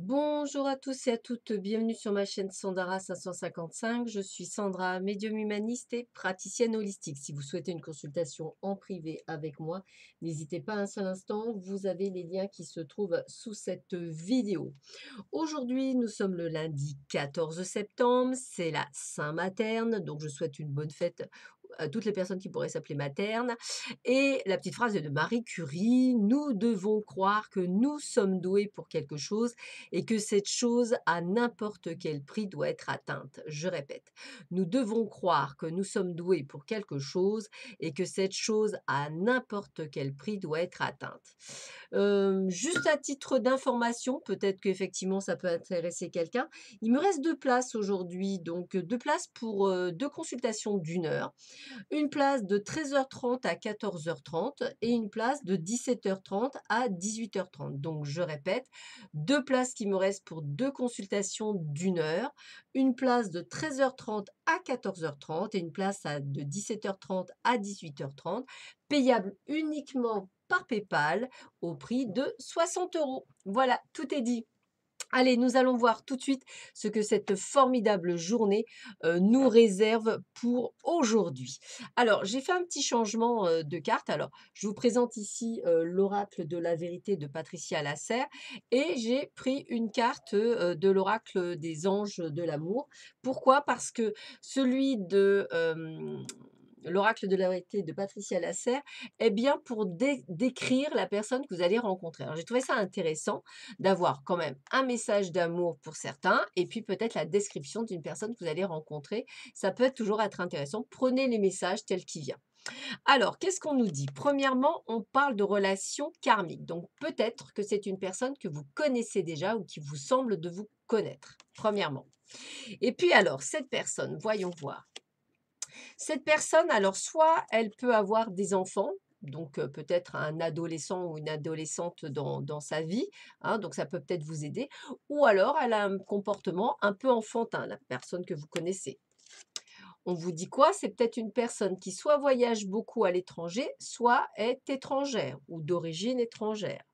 Bonjour à tous et à toutes, bienvenue sur ma chaîne Sandara 555. Je suis Sandra, médium humaniste et praticienne holistique. Si vous souhaitez une consultation en privé avec moi, n'hésitez pas un seul instant, vous avez les liens qui se trouvent sous cette vidéo. Aujourd'hui, nous sommes le lundi 14 septembre, c'est la Saint-Materne, donc je souhaite une bonne fête toutes les personnes qui pourraient s'appeler maternes. Et la petite phrase de Marie Curie, nous devons croire que nous sommes doués pour quelque chose et que cette chose à n'importe quel prix doit être atteinte. Je répète, nous devons croire que nous sommes doués pour quelque chose et que cette chose à n'importe quel prix doit être atteinte juste à titre d'information, peut-être qu'effectivement ça peut intéresser quelqu'un. Il me reste deux places aujourd'hui, donc deux places pour deux consultations d'une heure. Une place de 13h30 à 14h30 et une place de 17h30 à 18h30. Donc je répète, deux places qui me restent pour deux consultations d'une heure. Une place de 13h30 à 14h30 et une place de 17h30 à 18h30, payable uniquement par PayPal au prix de 60 euros. Voilà, tout est dit. Allez, nous allons voir tout de suite ce que cette formidable journée euh, nous réserve pour aujourd'hui. Alors, j'ai fait un petit changement euh, de carte. Alors, je vous présente ici euh, l'oracle de la vérité de Patricia Lasserre et j'ai pris une carte de l'oracle des anges de l'amour. Pourquoi Parce que celui de l'oracle de la vérité de Patricia Lasserre, est bien pour décrire la personne que vous allez rencontrer. j'ai trouvé ça intéressant d'avoir quand même un message d'amour pour certains et puis peut-être la description d'une personne que vous allez rencontrer. Ça peut toujours être intéressant. Prenez les messages tels qu'ils viennent. Alors, qu'est-ce qu'on nous dit Premièrement, on parle de relation karmique. Donc, peut-être que c'est une personne que vous connaissez déjà ou qui vous semble de vous connaître, premièrement. Et puis alors, cette personne, voyons voir, cette personne, alors soit elle peut avoir des enfants, donc peut-être un adolescent ou une adolescente dans, sa vie, hein, donc ça peut peut-être vous aider, ou alors elle a un comportement un peu enfantin, la personne que vous connaissez. On vous dit quoi C'est peut-être une personne qui soit voyage beaucoup à l'étranger, soit est étrangère ou d'origine étrangère.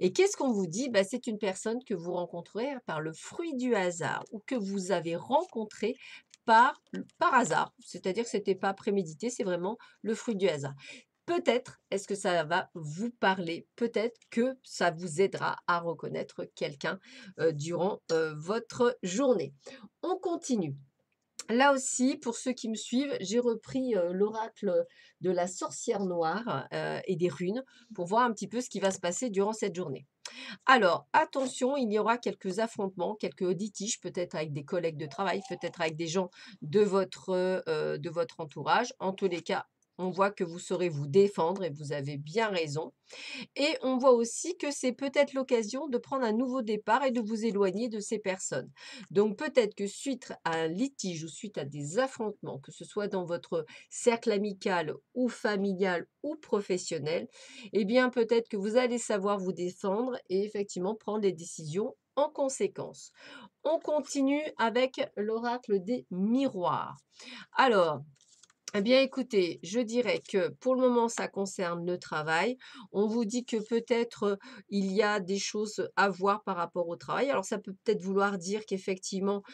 Et qu'est-ce qu'on vous dit bah, C'est une personne que vous rencontrez par le fruit du hasard ou que vous avez rencontré par, par hasard. C'est-à-dire que ce n'était pas prémédité, c'est vraiment le fruit du hasard. Peut-être est-ce que ça va vous parler, peut-être que ça vous aidera à reconnaître quelqu'un euh, durant euh, votre journée. On continue. Là aussi, pour ceux qui me suivent, j'ai repris l'oracle de la sorcière noire et des runes pour voir un petit peu ce qui va se passer durant cette journée. Alors, attention, il y aura quelques affrontements, quelques auditiches, peut-être avec des collègues de travail, peut-être avec des gens de votre, de votre entourage. En tous les cas, on voit que vous saurez vous défendre et vous avez bien raison. Et on voit aussi que c'est peut-être l'occasion de prendre un nouveau départ et de vous éloigner de ces personnes. Donc peut-être que suite à un litige ou suite à des affrontements, que ce soit dans votre cercle amical ou familial ou professionnel, eh bien peut-être que vous allez savoir vous défendre et effectivement prendre des décisions en conséquence. On continue avec l'oracle des miroirs. Alors, eh bien, écoutez, je dirais que pour le moment, ça concerne le travail. On vous dit que peut-être il y a des choses à voir par rapport au travail. Alors, ça peut peut-être vouloir dire qu'effectivement,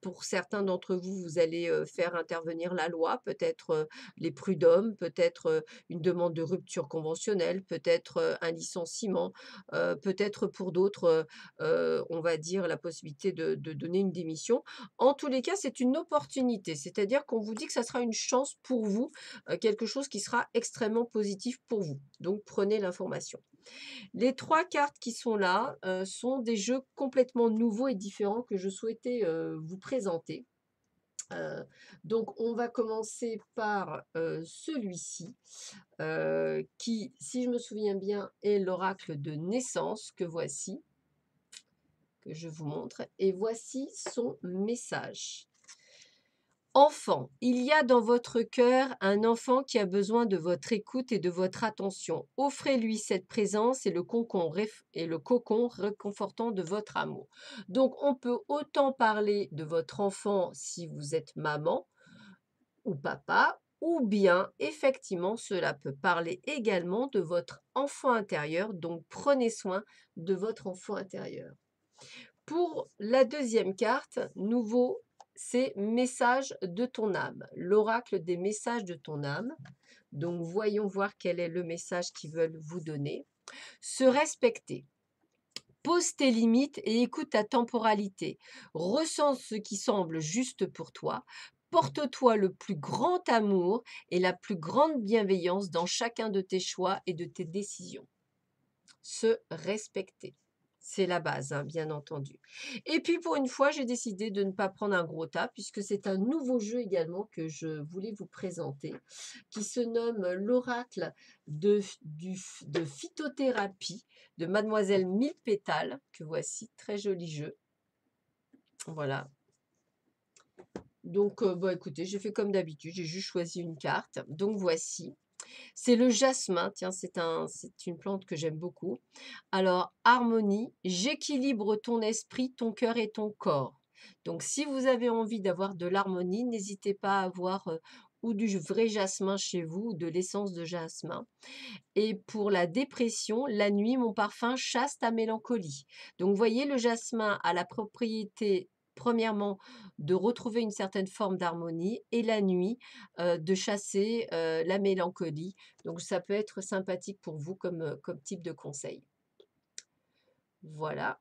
pour certains d'entre vous, vous allez faire intervenir la loi, peut-être les prud'hommes, peut-être une demande de rupture conventionnelle, peut-être un licenciement, peut-être pour d'autres, on va dire, la possibilité de, de donner une démission. En tous les cas, c'est une opportunité, c'est-à-dire qu'on vous dit que ça sera une chance pour vous, euh, quelque chose qui sera extrêmement positif pour vous. Donc prenez l'information. Les trois cartes qui sont là euh, sont des jeux complètement nouveaux et différents que je souhaitais euh, vous présenter. donc on va commencer par celui-ci qui, si je me souviens bien, est l'oracle de naissance que voici, que je vous montre. Et voici son message. Enfant, il y a dans votre cœur un enfant qui a besoin de votre écoute et de votre attention. Offrez-lui cette présence et le, cocon et le cocon réconfortant de votre amour. Donc on peut autant parler de votre enfant si vous êtes maman ou papa, ou bien effectivement cela peut parler également de votre enfant intérieur. Donc prenez soin de votre enfant intérieur. Pour la deuxième carte, nouveau c'est message de ton âme, l'oracle des messages de ton âme. Donc voyons voir quel est le message qu'ils veulent vous donner. Se respecter. Pose tes limites et écoute ta temporalité. Ressens ce qui semble juste pour toi. Porte-toi le plus grand amour et la plus grande bienveillance dans chacun de tes choix et de tes décisions. Se respecter. C'est la base, hein, bien entendu. Et puis pour une fois, j'ai décidé de ne pas prendre un gros tas, puisque c'est un nouveau jeu également que je voulais vous présenter, qui se nomme l'oracle de, de phytothérapie de Mademoiselle Mille Pétales, que voici, très joli jeu. Voilà. Donc, euh, bon, bah, écoutez, j'ai fait comme d'habitude, j'ai juste choisi une carte. Donc voici. C'est le jasmin, tiens, c'est un, une plante que j'aime beaucoup. Alors, harmonie, j'équilibre ton esprit, ton cœur et ton corps. Donc, si vous avez envie d'avoir de l'harmonie, n'hésitez pas à avoir euh, ou du vrai jasmin chez vous, ou de l'essence de jasmin. Et pour la dépression, la nuit, mon parfum chasse ta mélancolie. Donc, voyez, le jasmin a la propriété premièrement, de retrouver une certaine forme d'harmonie et la nuit, de chasser la mélancolie. Donc ça peut être sympathique pour vous comme, comme type de conseil. Voilà.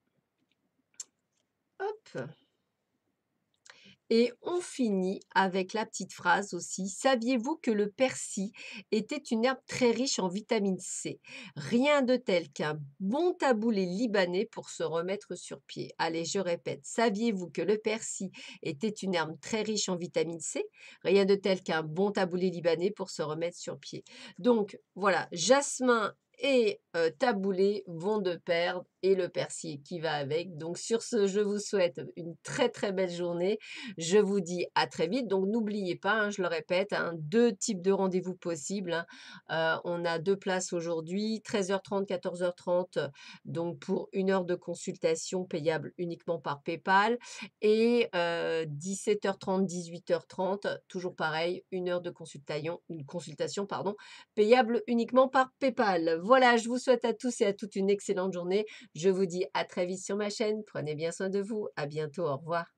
Hop. Et on finit avec la petite phrase aussi. Saviez-vous que le persil était une herbe très riche en vitamine C Rien de tel qu'un bon taboulé libanais pour se remettre sur pied. Allez, je répète. Saviez-vous que le persil était une herbe très riche en vitamine C Rien de tel qu'un bon taboulé libanais pour se remettre sur pied. Donc voilà, jasmin et taboulé vont de perdre et le persil qui va avec. Donc sur ce, je vous souhaite une très très belle journée. Je vous dis à très vite. Donc n'oubliez pas, hein, je le répète, hein, deux types de rendez-vous possibles. Hein. on a deux places aujourd'hui, 13h30, 14h30, donc pour une heure de consultation payable uniquement par PayPal et 17h30, 18h30, toujours pareil, une heure de consultation, une consultation pardon, payable uniquement par PayPal. Voilà, je vous souhaite à tous et à toutes une excellente journée. Je vous dis à très vite sur ma chaîne. Prenez bien soin de vous. À bientôt. Au revoir.